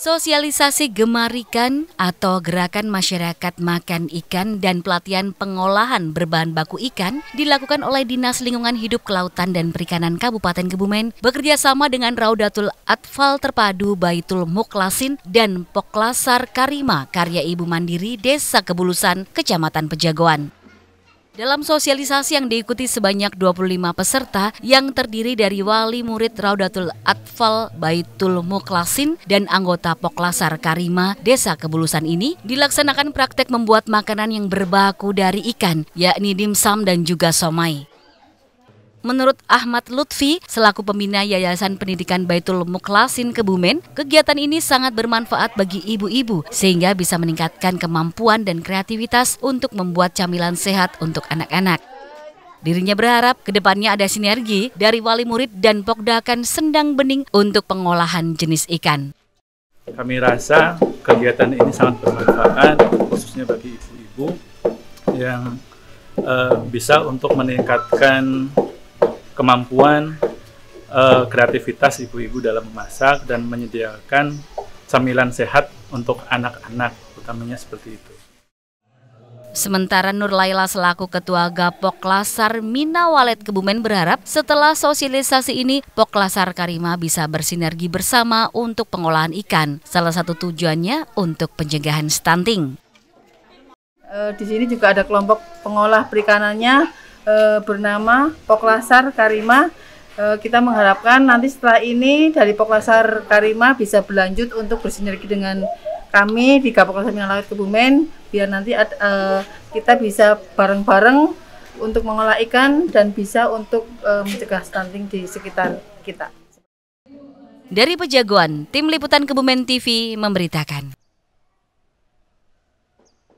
Sosialisasi gemar ikan atau gerakan masyarakat makan ikan dan pelatihan pengolahan berbahan baku ikan dilakukan oleh Dinas Lingkungan Hidup Kelautan dan Perikanan Kabupaten Kebumen bekerjasama dengan Raudatul Atfal Terpadu Baitul Muklasin dan Poklasar Karima karya Ibu Mandiri Desa Kebulusan, Kecamatan Pejagoan. Dalam sosialisasi yang diikuti sebanyak 25 peserta yang terdiri dari wali murid Raudatul Atfal Baitul Muklasin dan anggota Poklasar Karima Desa Kebulusan ini dilaksanakan praktek membuat makanan yang berbaku dari ikan yakni dimsum dan juga somai. Menurut Ahmad Lutfi, selaku pembina Yayasan Pendidikan Baitul Muklasin Kebumen, kegiatan ini sangat bermanfaat bagi ibu-ibu sehingga bisa meningkatkan kemampuan dan kreativitas untuk membuat camilan sehat untuk anak-anak. Dirinya berharap kedepannya ada sinergi dari wali murid dan pokdakan Sendang Bening untuk pengolahan jenis ikan. Kami rasa kegiatan ini sangat bermanfaat khususnya bagi ibu-ibu yang uh, bisa untuk meningkatkan kemampuan uh, kreativitas ibu-ibu dalam memasak dan menyediakan camilan sehat untuk anak-anak, utamanya seperti itu. Sementara Nur Laila selaku Ketua Gapok Lasar Mina Walet Kebumen berharap setelah sosialisasi ini Poklasar Karima bisa bersinergi bersama untuk pengolahan ikan. Salah satu tujuannya untuk pencegahan stunting. Eh, di sini juga ada kelompok pengolah perikanannya e, bernama Poklasar Karima. E, kita mengharapkan nanti setelah ini dari Poklasar Karima bisa berlanjut untuk bersinergi dengan kami di Kapolres Langit Kebumen biar nanti ad, e, kita bisa bareng-bareng untuk mengolah ikan dan bisa untuk e, mencegah stunting di sekitar kita. Dari Pejagoan, tim liputan Kebumen TV memberitakan.